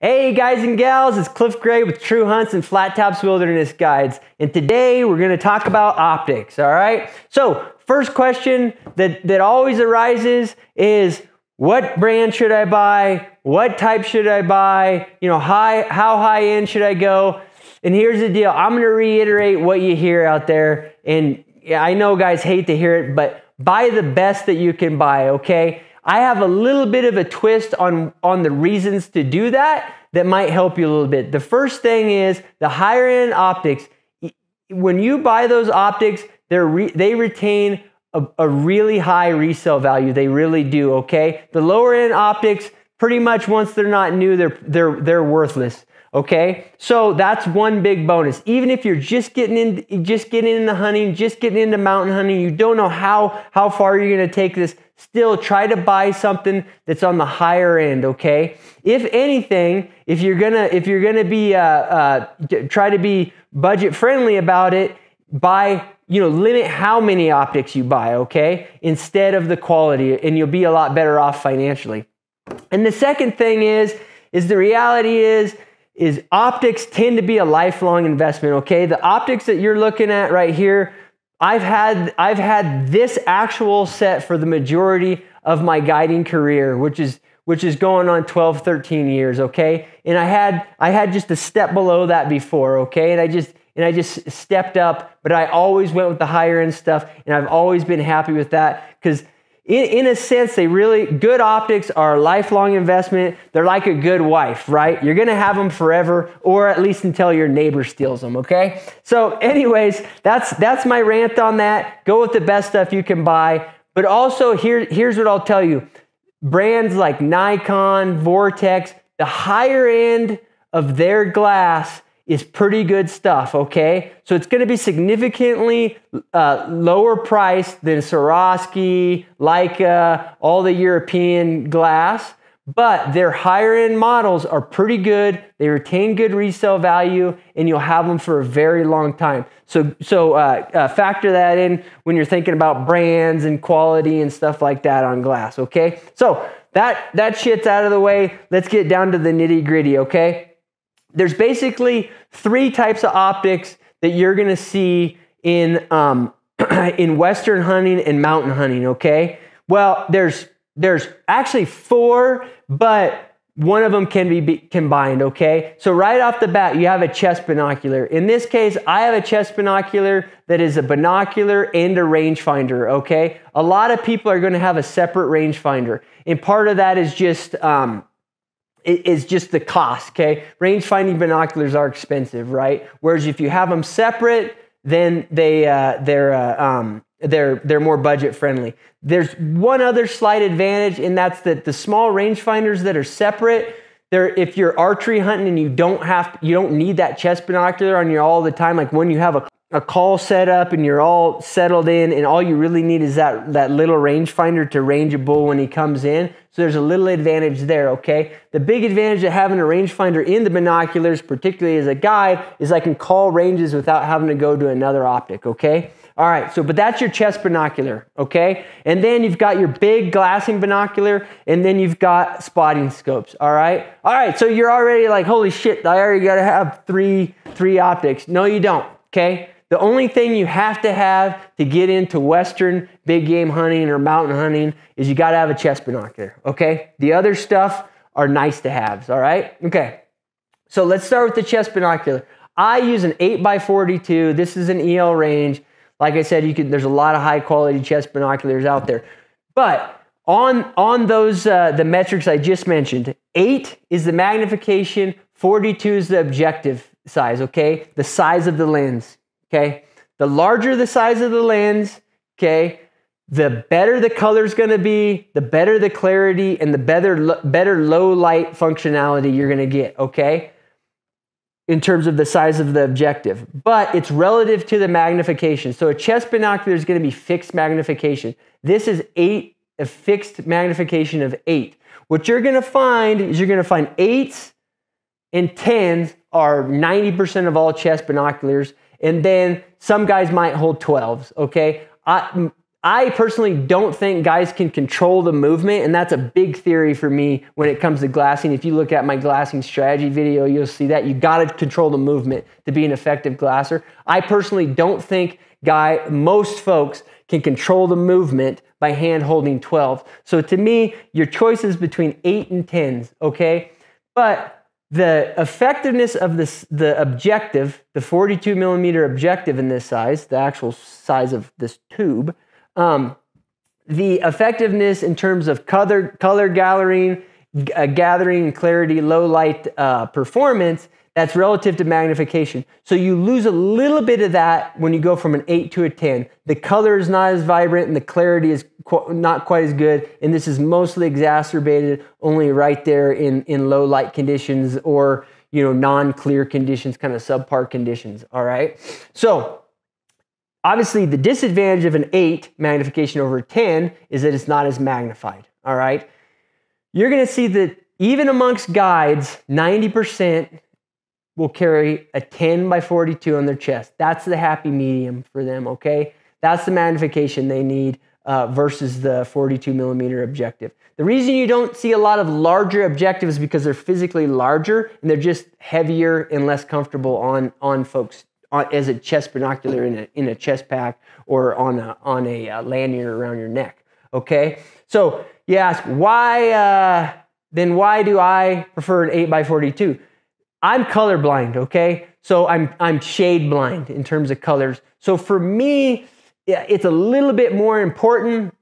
Hey guys and gals, it's Cliff Gray with True Hunts and Flat Tops Wilderness Guides. And today we're gonna talk about optics, all right? So first question that, that always arises is what brand should I buy? What type should I buy? You know, high, how high end should I go? And here's the deal, I'm gonna reiterate what you hear out there. And I know guys hate to hear it, but buy the best that you can buy, okay? I have a little bit of a twist on, on the reasons to do that that might help you a little bit. The first thing is the higher end optics. When you buy those optics, they re, they retain a, a really high resale value. They really do, okay? The lower end optics, pretty much once they're not new, they're, they're, they're worthless. Okay, so that's one big bonus. Even if you're just getting in, just getting into hunting, just getting into mountain hunting, you don't know how how far you're gonna take this. Still, try to buy something that's on the higher end. Okay, if anything, if you're gonna if you're gonna be uh, uh, try to be budget friendly about it, buy you know limit how many optics you buy. Okay, instead of the quality, and you'll be a lot better off financially. And the second thing is is the reality is is optics tend to be a lifelong investment, okay? The optics that you're looking at right here, I've had I've had this actual set for the majority of my guiding career, which is which is going on 12 13 years, okay? And I had I had just a step below that before, okay? And I just and I just stepped up, but I always went with the higher end stuff and I've always been happy with that cuz in, in a sense, they really, good optics are a lifelong investment. They're like a good wife, right? You're gonna have them forever, or at least until your neighbor steals them, okay? So, anyways, that's that's my rant on that. Go with the best stuff you can buy. But also, here, here's what I'll tell you brands like Nikon, Vortex, the higher end of their glass is pretty good stuff, okay? So it's going to be significantly uh, lower priced than Swarovski, Leica, all the European glass, but their higher end models are pretty good. They retain good resale value and you'll have them for a very long time. So, so uh, uh, factor that in when you're thinking about brands and quality and stuff like that on glass, okay? So that, that shit's out of the way. Let's get down to the nitty gritty, okay? There's basically three types of optics that you're going to see in um, in western hunting and mountain hunting. Okay, well there's there's actually four, but one of them can be, be combined. Okay, so right off the bat you have a chest binocular. In this case, I have a chest binocular that is a binocular and a rangefinder. Okay, a lot of people are going to have a separate rangefinder, and part of that is just um, is just the cost, okay? Range finding binoculars are expensive, right? Whereas if you have them separate, then they uh, they're uh, um, they're they're more budget friendly. There's one other slight advantage, and that's that the small rangefinders that are separate. There, if you're archery hunting and you don't have you don't need that chest binocular on you all the time, like when you have a a call set up and you're all settled in and all you really need is that that little rangefinder to range a bull when he comes in so there's a little advantage there okay the big advantage of having a rangefinder in the binoculars particularly as a guide is i can call ranges without having to go to another optic okay all right so but that's your chest binocular okay and then you've got your big glassing binocular and then you've got spotting scopes all right all right so you're already like holy shit i already gotta have three three optics no you don't okay the only thing you have to have to get into Western big game hunting or mountain hunting is you got to have a chest binocular, okay? The other stuff are nice to haves, all right? Okay, so let's start with the chest binocular. I use an 8x42. This is an EL range. Like I said, you can, there's a lot of high quality chest binoculars out there. But on, on those, uh, the metrics I just mentioned, 8 is the magnification, 42 is the objective size, okay? The size of the lens okay? The larger the size of the lens, okay, the better the color is gonna be, the better the clarity, and the better, better low light functionality you're gonna get, okay? In terms of the size of the objective, but it's relative to the magnification. So a chest binocular is gonna be fixed magnification. This is eight, a fixed magnification of eight. What you're gonna find is you're gonna find eights and tens are 90% of all chest binoculars and then some guys might hold 12s, okay? I I personally don't think guys can control the movement, and that's a big theory for me when it comes to glassing. If you look at my glassing strategy video, you'll see that you got to control the movement to be an effective glasser. I personally don't think guy most folks can control the movement by hand holding 12. So to me, your choice is between 8 and 10s, okay? But the effectiveness of this, the objective, the 42 millimeter objective in this size, the actual size of this tube, um, the effectiveness in terms of color, color gathering, uh, gathering clarity, low light uh, performance that's relative to magnification. So you lose a little bit of that when you go from an 8 to a 10. The color is not as vibrant and the clarity is qu- not quite as good. And this is mostly exacerbated only right there in, in low light conditions or you know non-clear conditions, kind of subpar conditions. All right. So obviously the disadvantage of an 8 magnification over 10 is that it's not as magnified. All right. You're gonna see that even amongst guides, 90% will carry a 10 by 42 on their chest. That's the happy medium for them, okay? That's the magnification they need uh, versus the 42 millimeter objective. The reason you don't see a lot of larger objectives is because they're physically larger and they're just heavier and less comfortable on, on folks on, as a chest binocular in a, in a chest pack or on a, on a uh, lanyard around your neck, okay? So you ask, why, uh, then why do I prefer an 8 by 42 I'm colorblind, okay? So I'm, I'm shade blind in terms of colors. So for me, it's a little bit more important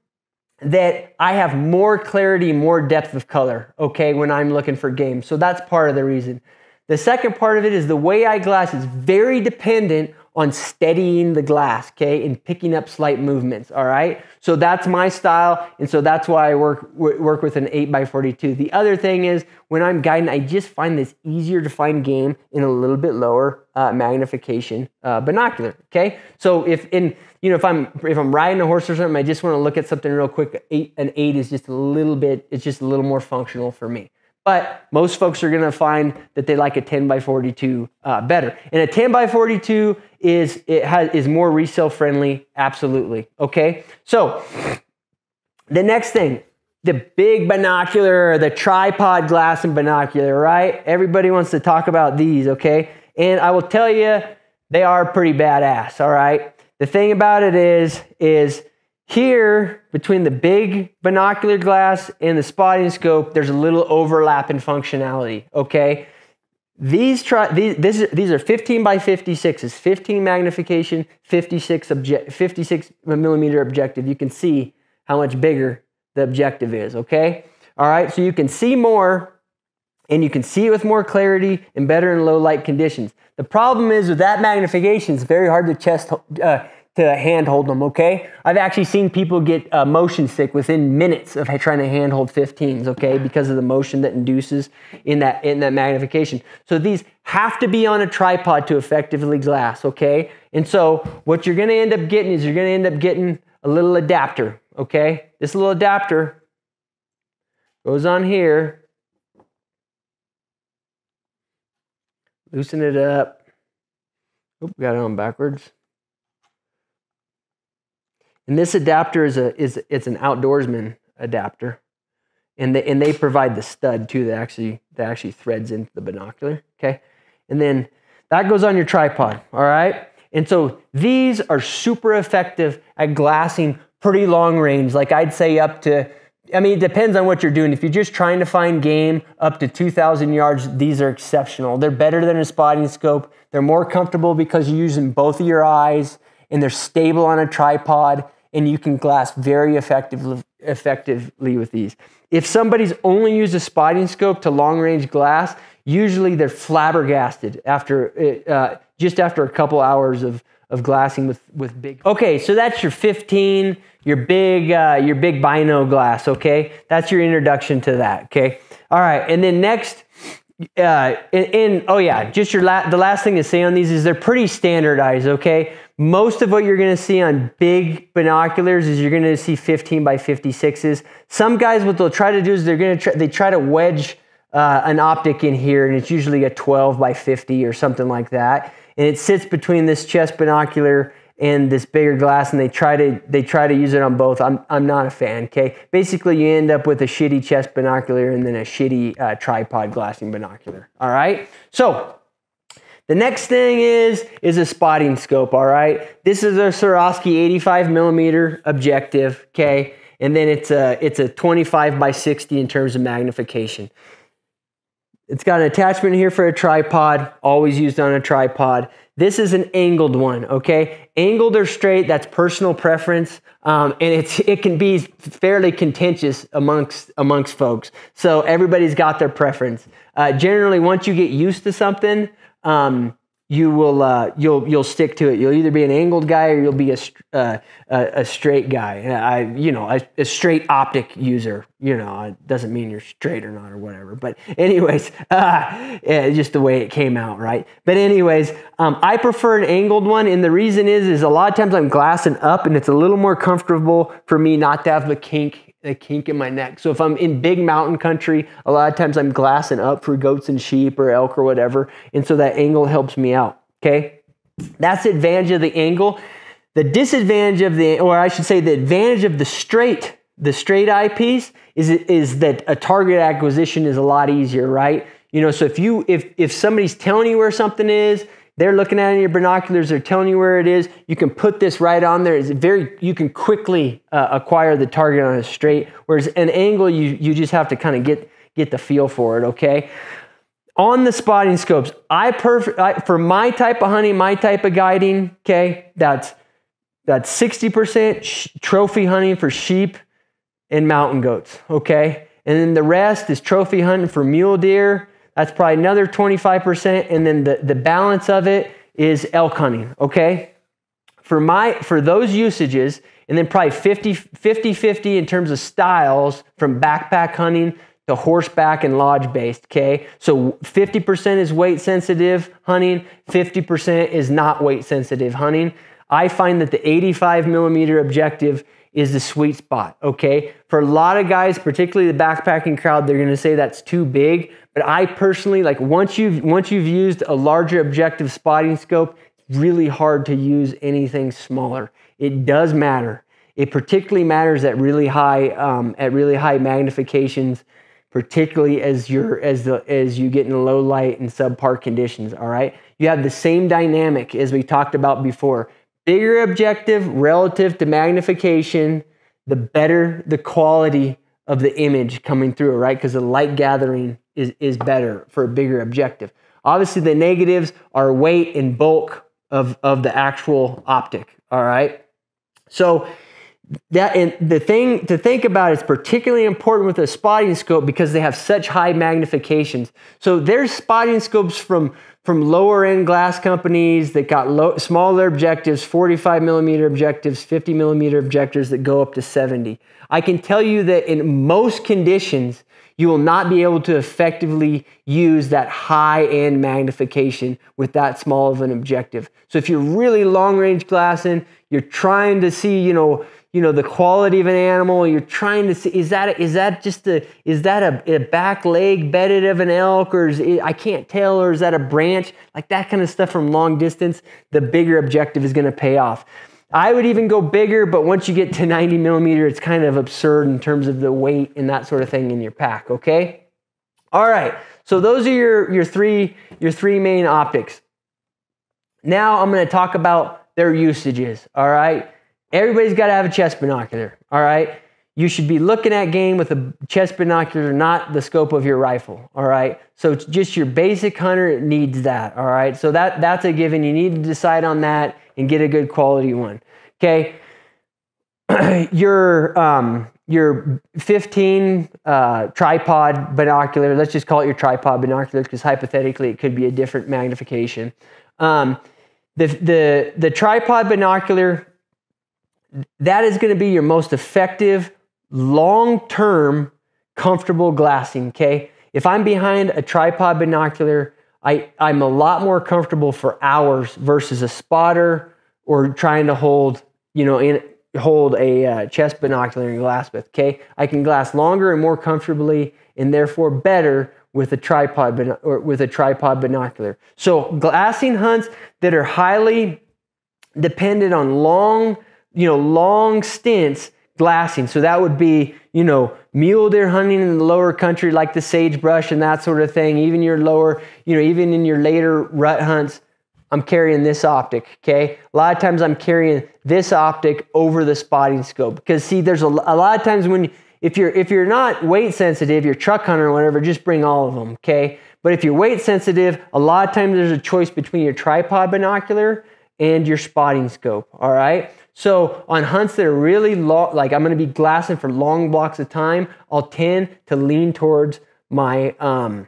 that I have more clarity, more depth of color, okay, when I'm looking for games. So that's part of the reason. The second part of it is the way I glass is very dependent on steadying the glass, okay, and picking up slight movements, all right? So that's my style, and so that's why I work, work with an 8 by 42 The other thing is, when I'm guiding, I just find this easier to find game in a little bit lower uh, magnification uh, binocular, okay? So if in, you know, if I'm, if I'm riding a horse or something, I just wanna look at something real quick, eight, an 8 is just a little bit, it's just a little more functional for me but most folks are going to find that they like a 10 by 42 uh, better. And a 10 by 42 is it has is more resale friendly, absolutely. Okay, so the next thing, the big binocular, the tripod glass and binocular, right? Everybody wants to talk about these, okay? And I will tell you, they are pretty badass. All right. The thing about it is, is here, between the big binocular glass and the spotting scope, there's a little overlap in functionality, okay? These, try, these, this, these are 15 by 56. is 15 magnification, 56, object, 56 millimeter objective. You can see how much bigger the objective is, okay? All right, so you can see more and you can see it with more clarity and better in low light conditions. The problem is with that magnification, it's very hard to chest, uh, to handhold them, okay? I've actually seen people get uh, motion sick within minutes of trying to handhold 15s, okay? Because of the motion that induces in that, in that magnification. So these have to be on a tripod to effectively glass, okay? And so what you're gonna end up getting is you're gonna end up getting a little adapter, okay? This little adapter goes on here. Loosen it up. Oop, got it on backwards. And this adapter is a is it's an outdoorsman adapter, and they, and they provide the stud too that actually that actually threads into the binocular. Okay, and then that goes on your tripod. All right, and so these are super effective at glassing pretty long range. Like I'd say up to I mean, it depends on what you're doing. If you're just trying to find game up to 2,000 yards, these are exceptional. They're better than a spotting scope. They're more comfortable because you're using both of your eyes and they're stable on a tripod and you can glass very effectively, effectively with these. If somebody's only used a spotting scope to long range glass, usually they're flabbergasted after it, eh, uh, just after a couple hours of, of glassing with, with big. Okay, so that's your 15, your big, uh, your big bino glass, okay? That's your introduction to that, okay? All right, and then next, uh, and, and, oh yeah, just your la the last thing to say on these is they're pretty standardized. Okay, most of what you're going to see on big binoculars is you're going to see 15 by 56s. Some guys, what they'll try to do is they're going to try, they try to wedge uh, an optic in here, and it's usually a 12 by 50 or something like that. And it sits between this chest binocular and this bigger glass, and they try to they try to use it on both. I'm I'm not a fan. Okay, basically you end up with a shitty chest binocular and then a shitty uh, tripod glassing binocular. All right, so the next thing is, is a spotting scope, all right? This is a Swarovski 85 millimeter objective, okay? And then it's a, it's a 25 by 60 in terms of magnification. It's got an attachment here for a tripod, always used on a tripod. This is an angled one, okay? Angled or straight, that's personal preference, um, and it's it can be fairly contentious amongst amongst folks. So everybody's got their preference. Uh, generally, once you get used to something, um, you will uh, you'll you'll stick to it. You'll either be an angled guy or you'll be a uh, a, straight guy. I you know a, a, straight optic user. You know it doesn't mean you're straight or not or whatever. But anyways, uh, yeah, just the way it came out, right? But anyways, um, I prefer an angled one, and the reason is is a lot of times I'm glassing up, and it's a little more comfortable for me not to have the kink a kink in my neck. So if I'm in big mountain country, a lot of times I'm glassing up for goats and sheep or elk or whatever. And so that angle helps me out. Okay. That's the advantage of the angle. The disadvantage of the, or I should say the advantage of the straight, the straight eyepiece is, is that a target acquisition is a lot easier, right? You know, so if you, if, if somebody's telling you where something is, they're looking at it in your binoculars, they're telling you where it is. You can put this right on there. It's very, you can quickly uh, acquire the target on a straight, whereas an angle, you, you just have to kind of get, get the feel for it, okay? On the spotting scopes, I, perf- I, for my type of hunting, my type of guiding, okay, that's that's 60% sh- trophy hunting for sheep and mountain goats, okay? And then the rest is trophy hunting for mule deer, that's probably another 25%. And then the, the balance of it is elk hunting, okay? For, my, for those usages, and then probably 50, 50 50 in terms of styles from backpack hunting to horseback and lodge based, okay? So 50% is weight sensitive hunting, 50% is not weight sensitive hunting. I find that the 85 millimeter objective is the sweet spot, okay? For a lot of guys, particularly the backpacking crowd, they're gonna say that's too big, but I personally, like once you've, once you've used a larger objective spotting scope, it's really hard to use anything smaller. It does matter. It particularly matters at really high, um, at really high magnifications, particularly as you're, as the, as you get in low light and subpar conditions. All right. You have the same dynamic as we talked about before. Bigger objective relative to magnification, the better the quality of the image coming through, right? Because the light gathering is, is better for a bigger objective. Obviously, the negatives are weight and bulk of, of the actual optic, all right? So that and the thing to think about is particularly important with a spotting scope because they have such high magnifications. So there's spotting scopes from from lower end glass companies that got low, smaller objectives, 45 millimeter objectives, 50 millimeter objectives that go up to 70. I can tell you that in most conditions, you will not be able to effectively use that high end magnification with that small of an objective. So if you're really long range glassing, you're trying to see, you know, you know the quality of an animal you're trying to see is that is that just a is that a, a back leg bedded of an elk or it, i can't tell or is that a branch like that kind of stuff from long distance the bigger objective is going to pay off I would even go bigger, but once you get to 90 millimeter, it's kind of absurd in terms of the weight and that sort of thing in your pack, okay? All right, so those are your, your, three, your three main optics. Now I'm gonna talk about their usages, all right? Everybody's gotta have a chest binocular, all right? you should be looking at game with a chest binocular, not the scope of your rifle. All right. So just your basic hunter needs that. All right. So that that's a given. You need to decide on that and get a good quality one. Okay. your um, your 15 uh, tripod binocular. Let's just call it your tripod binocular because hypothetically it could be a different magnification. Um, the the the tripod binocular that is going to be your most effective long term comfortable glassing, okay? If I'm behind a tripod binocular, I, I'm a lot more comfortable for hours versus a spotter or trying to hold, you know, in, hold a uh, chest binocular and glass with, okay? I can glass longer and more comfortably and therefore better with a tripod bin- or with a tripod binocular. So glassing hunts that are highly dependent on long, you know, long stints glassing. So that would be, you know, mule deer hunting in the lower country, like the sagebrush and that sort of thing. Even your lower, you know, even in your later rut hunts, I'm carrying this optic. Okay. A lot of times I'm carrying this optic over the spotting scope because see, there's a, a lot of times when if you're if you're not weight sensitive, you're truck hunter or whatever, just bring all of them. Okay. But if you're weight sensitive, a lot of times there's a choice between your tripod binocular and your spotting scope. All right. So on hunts that are really long, like I'm going to be glassing for long blocks of time, I'll tend to lean towards my um,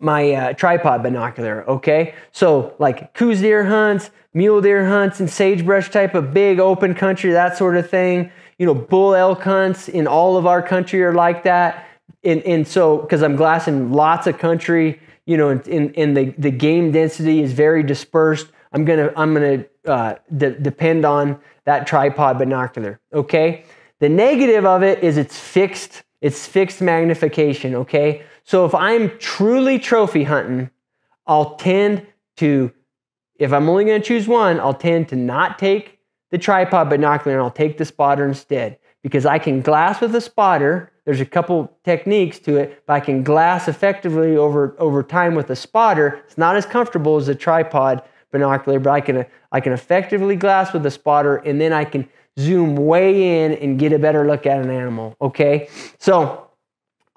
my uh, tripod binocular. Okay, so like coos deer hunts, mule deer hunts, and sagebrush type of big open country, that sort of thing. You know, bull elk hunts in all of our country are like that. And and so because I'm glassing lots of country, you know, and, and, and the the game density is very dispersed I'm gonna I'm gonna uh, de depend on that tripod binocular. Okay. The negative of it is it's fixed. It's fixed magnification. Okay. So if I'm truly trophy hunting, I'll tend to if I'm only gonna choose one, I'll tend to not take the tripod binocular and I'll take the spotter instead because I can glass with a spotter. There's a couple techniques to it, but I can glass effectively over, over time with a spotter. It's not as comfortable as a tripod binocular, but I can I can effectively glass with a spotter, and then I can zoom way in and get a better look at an animal. Okay, so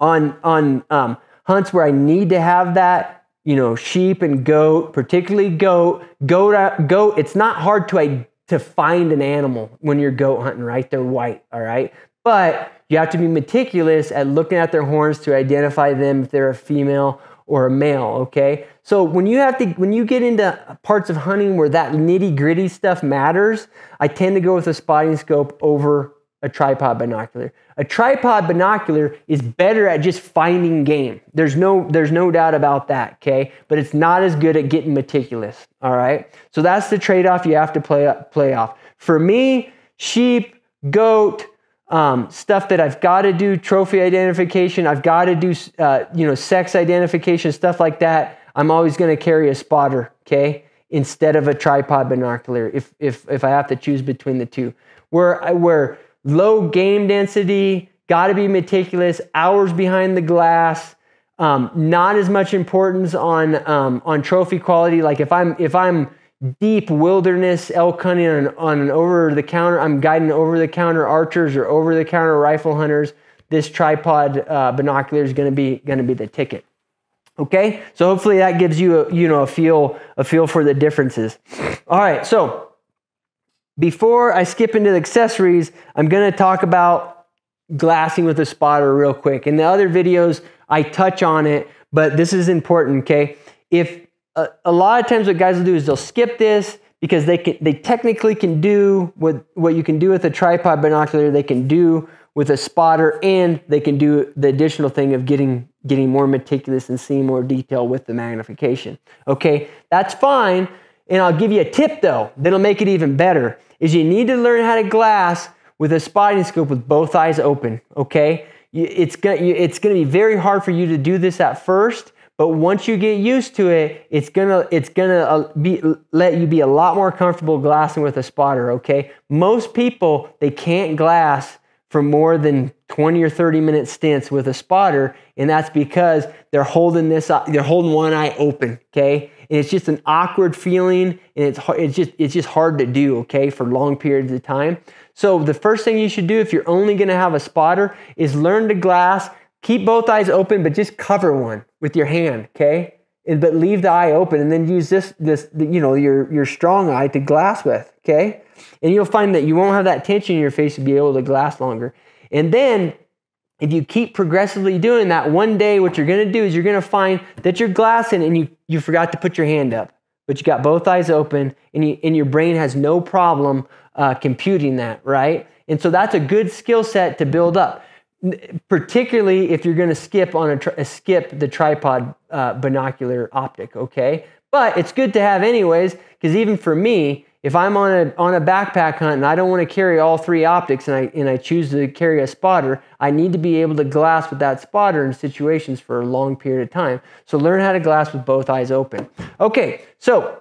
on on um, hunts where I need to have that. You know, sheep and goat, particularly goat, goat, uh, goat. It's not hard to to find an animal when you're goat hunting, right? They're white, all right. But you have to be meticulous at looking at their horns to identify them if they're a female or a male, okay? So when you have to when you get into parts of hunting where that nitty-gritty stuff matters, I tend to go with a spotting scope over a tripod binocular. A tripod binocular is better at just finding game. There's no there's no doubt about that, okay? But it's not as good at getting meticulous, all right? So that's the trade-off you have to play play off. For me, sheep, goat, um, stuff that I've got to do, trophy identification, I've got to do, uh, you know, sex identification, stuff like that. I'm always going to carry a spotter, okay, instead of a tripod binocular if, if, if I have to choose between the two. Where, where low game density, got to be meticulous, hours behind the glass, um, not as much importance on, um, on trophy quality. Like if I'm, if I'm, deep wilderness elk hunting on, on an over the counter. I'm guiding over the counter archers or over the counter rifle hunters. This tripod uh, binocular is going to be going to be the ticket. Okay, so hopefully that gives you a, you know a feel a feel for the differences. All right, so before I skip into the accessories, I'm going to talk about glassing with a spotter real quick. In the other videos, I touch on it, but this is important. Okay, if a, a lot of times what guys will do is they'll skip this because they can, they technically can do what what you can do with a tripod binocular. They can do with a spotter, and they can do the additional thing of getting getting more meticulous and seeing more detail with the magnification. Okay, that's fine. And I'll give you a tip though that'll make it even better. Is you need to learn how to glass with a spotting scope with both eyes open. Okay, it's gonna it's gonna be very hard for you to do this at first but once you get used to it, it's gonna it's gonna uh, be let you be a lot more comfortable glassing with a spotter. Okay, most people they can't glass for more than 20 or 30 minute stints with a spotter, and that's because they're holding this they're holding one eye open. Okay, and it's just an awkward feeling, and it's it's just it's just hard to do. Okay, for long periods of time. So the first thing you should do if you're only gonna have a spotter is learn to glass. Keep both eyes open, but just cover one with your hand, okay? And, but leave the eye open and then use this, this, you know, your, your strong eye to glass with, okay? And you'll find that you won't have that tension in your face to be able to glass longer. And then if you keep progressively doing that, one day what you're gonna do is you're gonna find that you're glassing and you, you forgot to put your hand up, but you got both eyes open and, you, and your brain has no problem uh, computing that, right? And so that's a good skill set to build up particularly if you're going to skip on a, tri- skip the tripod uh, binocular optic okay but it's good to have anyways because even for me if i'm on a on a backpack hunt and i don't want to carry all three optics and i and i choose to carry a spotter i need to be able to glass with that spotter in situations for a long period of time so learn how to glass with both eyes open okay so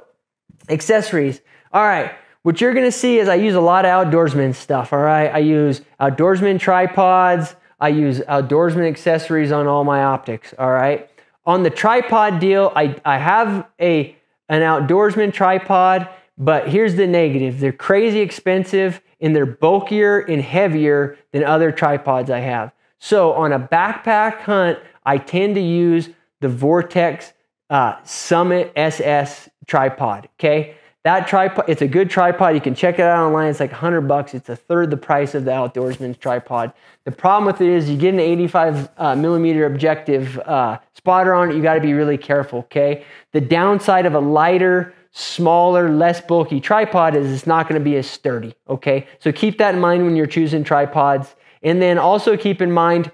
accessories all right what you're going to see is i use a lot of outdoorsman stuff all right i use outdoorsman tripods I use outdoorsman accessories on all my optics, all right? On the tripod deal, I, I have a an outdoorsman tripod, but here's the negative. They're crazy expensive and they're bulkier and heavier than other tripods I have. So on a backpack hunt, I tend to use the Vortex uh, Summit SS tripod, okay? That tripod, it's a good tripod. You can check it out online. It's like 100 bucks. It's a third the price of the outdoorsman's tripod. The problem with it is you get an 85 uh, millimeter objective uh, spotter on it. You got to be really careful, okay? The downside of a lighter, smaller, less bulky tripod is it's not going to be as sturdy, okay? So keep that in mind when you're choosing tripods. And then also keep in mind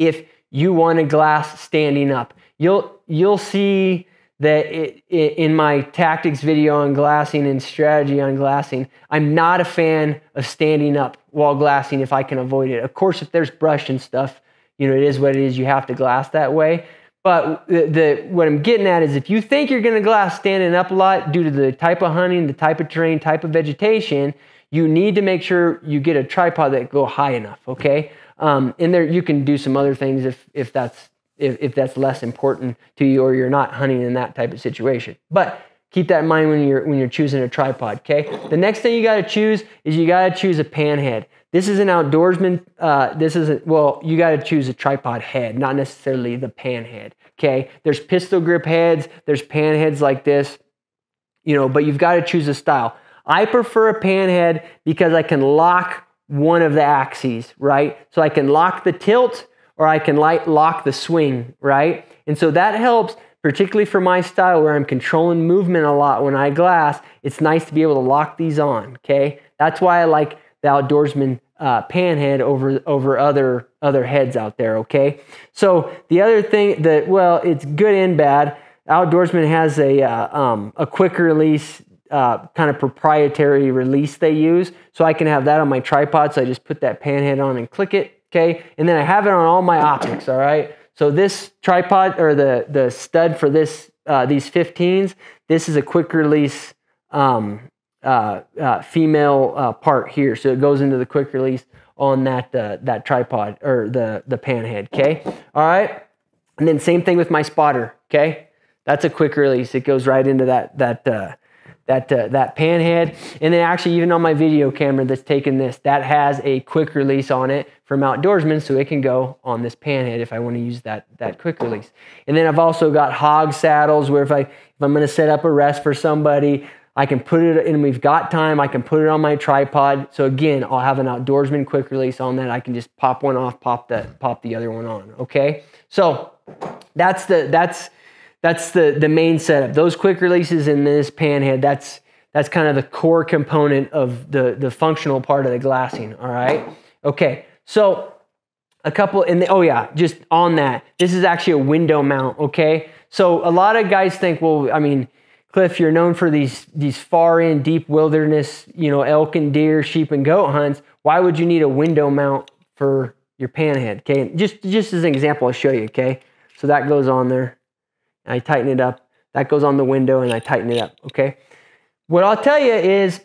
if you want a glass standing up. You'll you'll see that it, it, in my tactics video on glassing and strategy on glassing, I'm not a fan of standing up while glassing if I can avoid it. Of course, if there's brush and stuff, you know, it is what it is. You have to glass that way. But the, the what I'm getting at is if you think you're going to glass standing up a lot due to the type of hunting, the type of terrain, type of vegetation, you need to make sure you get a tripod that go high enough, okay? Um, and there you can do some other things if if that's if, if that's less important to you or you're not hunting in that type of situation. But keep that in mind when you're when you're choosing a tripod. Okay. The next thing you got to choose is you got to choose a pan head. This is an outdoorsman. Uh, this is a, well, you got to choose a tripod head, not necessarily the pan head. Okay. There's pistol grip heads. There's pan heads like this. You know, but you've got to choose a style. I prefer a pan head because I can lock one of the axes, right? So I can lock the tilt or I can light lock the swing, right? And so that helps, particularly for my style where I'm controlling movement a lot when I glass. It's nice to be able to lock these on, okay? That's why I like the outdoorsman uh, pan head over over other other heads out there. Okay, so the other thing that well, it's good and bad. Outdoorsman has a uh, um, a quick release uh, kind of proprietary release they use, so I can have that on my tripod. So I just put that pan head on and click it, okay? And then I have it on all my optics, all right? So this tripod or the, the stud for this uh, these 15s, this is a quick release um, uh, uh, female uh, part here. So it goes into the quick release on that, uh, that tripod or the, the pan head, okay? All right. And then same thing with my spotter, okay? That's a quick release. It goes right into that, that uh, that, uh, that head, And then actually even on my video camera that's taking this, that has a quick release on it from Outdoorsman so it can go on this pan head if I wanna use that, that quick release. And then I've also got hog saddles where if, I, if I'm gonna set up a rest for somebody, I can put it, and we've got time, I can put it on my tripod. So again, I'll have an outdoorsman quick release on that. I can just pop one off, pop the, pop the other one on, okay? So that's the, that's that's the the main setup. Those quick releases in this pan head. that's that's kind of the core component of the the functional part of the glassing. All right. Okay. So a couple in the. oh yeah, just on that. This is actually a window mount. Okay. So a lot of guys think, well, I mean, Cliff, you're known for these these far in deep wilderness, you know, elk and deer, sheep and goat hunts. Why would you need a window mount for your pan head? Okay. Just just as an example, I'll show you. Okay. So that goes on there and I tighten it up. That goes on the window and I tighten it up, okay? What I'll tell you is,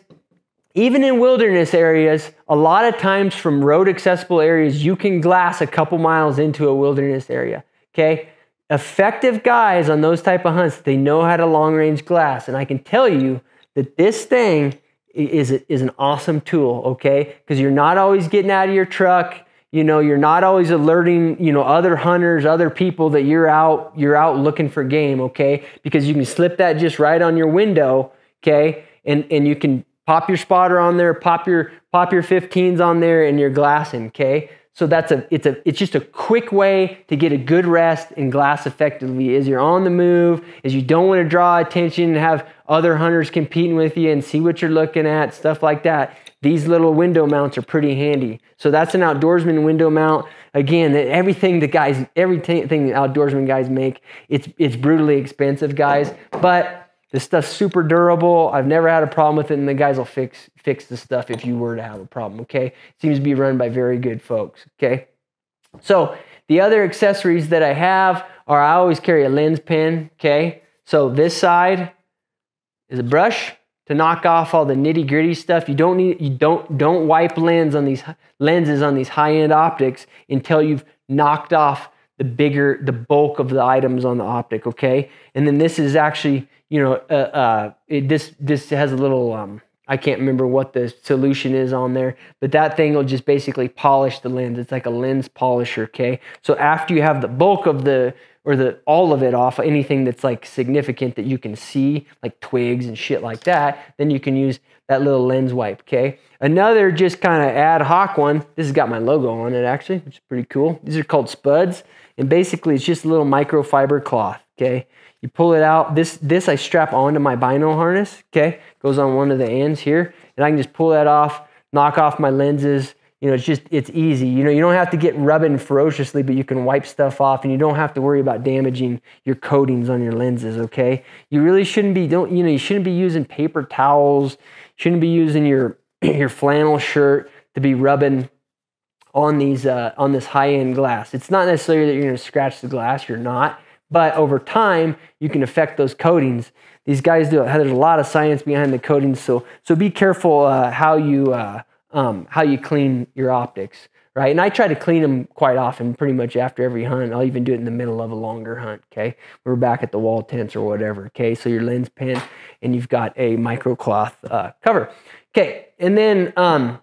even in wilderness areas, a lot of times from road accessible areas, you can glass a couple miles into a wilderness area, okay? Effective guys on those type of hunts, they know how to long range glass. And I can tell you that this thing is, is an awesome tool, okay? Because you're not always getting out of your truck you know you're not always alerting you know other hunters other people that you're out you're out looking for game okay because you can slip that just right on your window okay and and you can pop your spotter on there pop your pop your 15s on there and you're glassing okay so that's a it's a it's just a quick way to get a good rest and glass effectively is you're on the move, is you don't want to draw attention and have other hunters competing with you and see what you're looking at, stuff like that. These little window mounts are pretty handy. So that's an outdoorsman window mount. Again, everything the guys, everything the outdoorsman guys make, it's it's brutally expensive, guys. But this stuff's super durable. I've never had a problem with it, and the guys will fix fix the stuff if you were to have a problem. Okay, seems to be run by very good folks. Okay, so the other accessories that I have are I always carry a lens pin. Okay, so this side is a brush to knock off all the nitty gritty stuff. You don't need you don't don't wipe lens on these lenses on these high end optics until you've knocked off the bigger the bulk of the items on the optic. Okay, and then this is actually you know uh, uh, it, this this has a little um, I can't remember what the solution is on there, but that thing will just basically polish the lens. It's like a lens polisher, okay? So after you have the bulk of the or the all of it off, anything that's like significant that you can see, like twigs and shit like that, then you can use that little lens wipe, okay? Another just kind of ad hoc one. This has got my logo on it actually, which is pretty cool. These are called spuds, and basically it's just a little microfiber cloth, okay? You pull it out. This, this I strap onto my bino harness, okay? Goes on one of the ends here. And I can just pull that off, knock off my lenses. You know, it's just, it's easy. You know, you don't have to get rubbing ferociously, but you can wipe stuff off and you don't have to worry about damaging your coatings on your lenses, okay? You really shouldn't be, don't, you know, you shouldn't be using paper towels. Shouldn't be using your, your flannel shirt to be rubbing on these uh, on this high end glass. It's not necessarily that you're going to scratch the glass. You're not. But over time, you can affect those coatings. These guys do. There's a lot of science behind the coatings, so so be careful uh, how you uh, um, how you clean your optics, right? And I try to clean them quite often, pretty much after every hunt. I'll even do it in the middle of a longer hunt. Okay, we're back at the wall tents or whatever. Okay, so your lens pin, and you've got a micro uh, cover. Okay, and then um,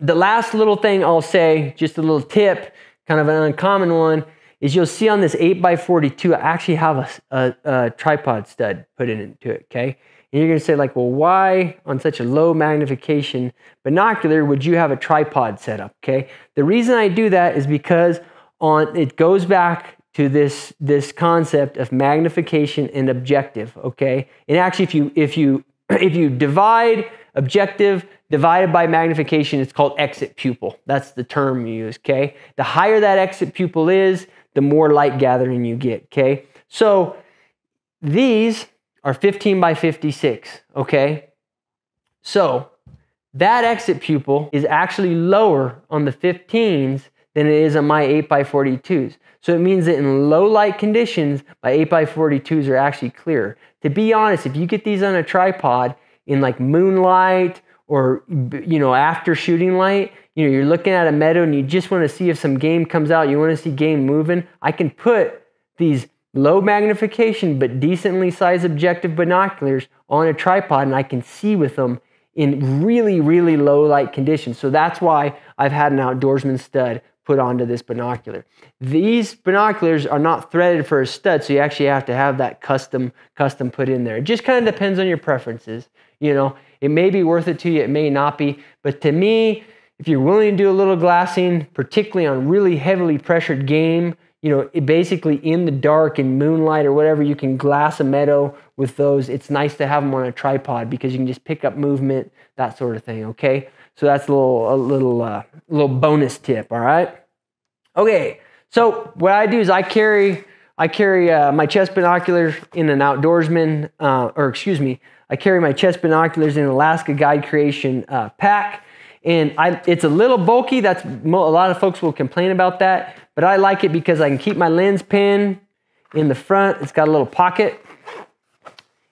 the last little thing I'll say, just a little tip, kind of an uncommon one is you'll see on this 8x42, I actually have a, a, a tripod stud put into it, okay? And you're gonna say like, well, why on such a low magnification binocular would you have a tripod set up, okay? The reason I do that is because on it goes back to this, this concept of magnification and objective, okay? And actually, if you, if you, if you divide objective divided by magnification, it's called exit pupil. That's the term you use, okay? The higher that exit pupil is, the more light gathering you get, okay? So these are 15 by 56, okay? So that exit pupil is actually lower on the 15s than it is on my 8x42s. So it means that in low light conditions, my 8x42s are actually clearer. To be honest, if you get these on a tripod in like moonlight or, you know, after shooting light, you know, you're looking at a meadow and you just want to see if some game comes out, you want to see game moving, I can put these low magnification but decently sized objective binoculars on a tripod and I can see with them in really, really low light conditions. So that's why I've had an outdoorsman stud put onto this binocular. These binoculars are not threaded for a stud, so you actually have to have that custom custom put in there. It just kind of depends on your preferences. You know, it may be worth it to you, it may not be, but to me, if you're willing to do a little glassing, particularly on really heavily pressured game, you know, basically in the dark and moonlight or whatever, you can glass a meadow with those. It's nice to have them on a tripod because you can just pick up movement, that sort of thing. Okay, so that's a little a little uh, little bonus tip. All right. Okay, so what I do is I carry I carry uh, my chest binoculars in an outdoorsman, uh, or excuse me, I carry my chest binoculars in Alaska Guide Creation uh, pack. And I, it's a little bulky. That's a lot of folks will complain about that, but I like it because I can keep my lens pin in the front. It's got a little pocket,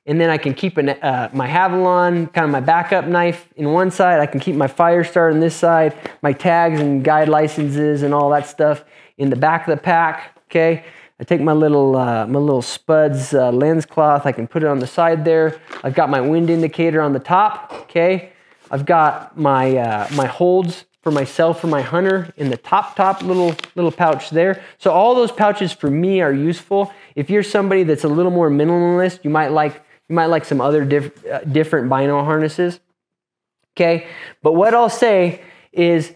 and then I can keep an, uh, my Havilon, kind of my backup knife, in one side. I can keep my Firestar on this side, my tags and guide licenses and all that stuff in the back of the pack. Okay, I take my little uh, my little Spuds uh, lens cloth. I can put it on the side there. I've got my wind indicator on the top. Okay, I've got my, uh, my holds for myself for my hunter in the top top little little pouch there so all those pouches for me are useful if you're somebody that's a little more minimalist you might like you might like some other diff, uh, different bino harnesses okay but what i'll say is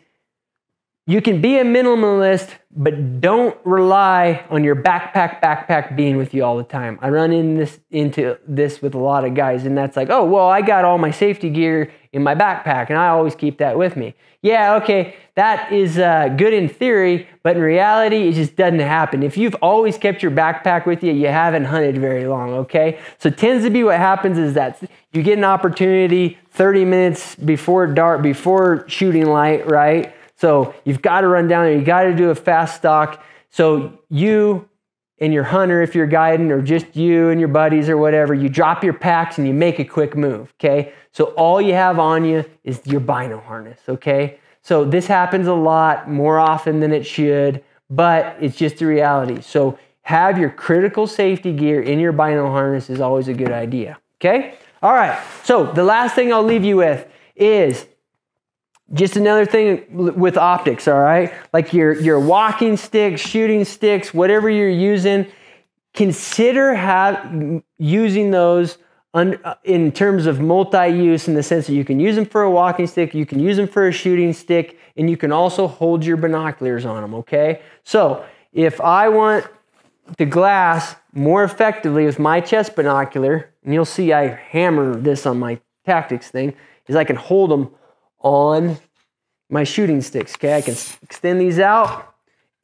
you can be a minimalist, but don't rely on your backpack backpack being with you all the time. I run in this, into this with a lot of guys, and that's like, oh well, I got all my safety gear in my backpack, and I always keep that with me. Yeah, okay, that is uh, good in theory, but in reality, it just doesn't happen. If you've always kept your backpack with you, you haven't hunted very long. Okay, so tends to be what happens is that you get an opportunity 30 minutes before dark, before shooting light, right? So you've got to run down there. You got to do a fast stock. So you and your hunter, if you're guiding, or just you and your buddies or whatever, you drop your packs and you make a quick move. Okay. So all you have on you is your bino harness. Okay. So this happens a lot more often than it should, but it's just the reality. So have your critical safety gear in your bino harness is always a good idea. Okay. All right. So the last thing I'll leave you with is just another thing with optics all right like your your walking sticks shooting sticks whatever you're using consider have, using those un, uh, in terms of multi-use in the sense that you can use them for a walking stick you can use them for a shooting stick and you can also hold your binoculars on them okay so if i want the glass more effectively with my chest binocular and you'll see i hammer this on my tactics thing is i can hold them on my shooting sticks, okay? I can extend these out,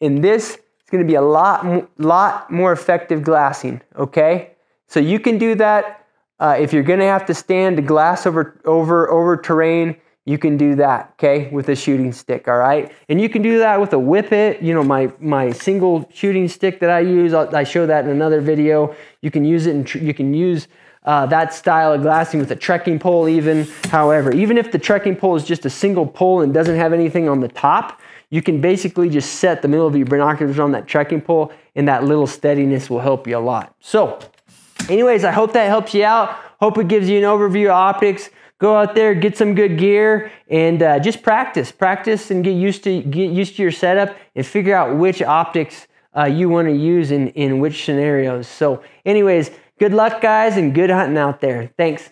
and this is gonna be a lot, lot more effective glassing, okay? So you can do that. Uh, if you're gonna have to stand to glass over, over, over terrain, you can do that, okay, with a shooting stick, all right? And you can do that with a whippet, you know, my, my single shooting stick that I use, I'll, i show that in another video. You can use it, and you can use uh, that style of glassing with a trekking pole even. However, even if the trekking pole is just a single pole and doesn't have anything on the top, you can basically just set the middle of your binoculars on that trekking pole and that little steadiness will help you a lot. So anyways, I hope that helps you out. Hope it gives you an overview of optics. Go out there, get some good gear, and uh, just practice. Practice and get used to get used to your setup and figure out which optics uh, you want to use in, in which scenarios. So anyways, Good luck, guys, and good hunting out there. Thanks.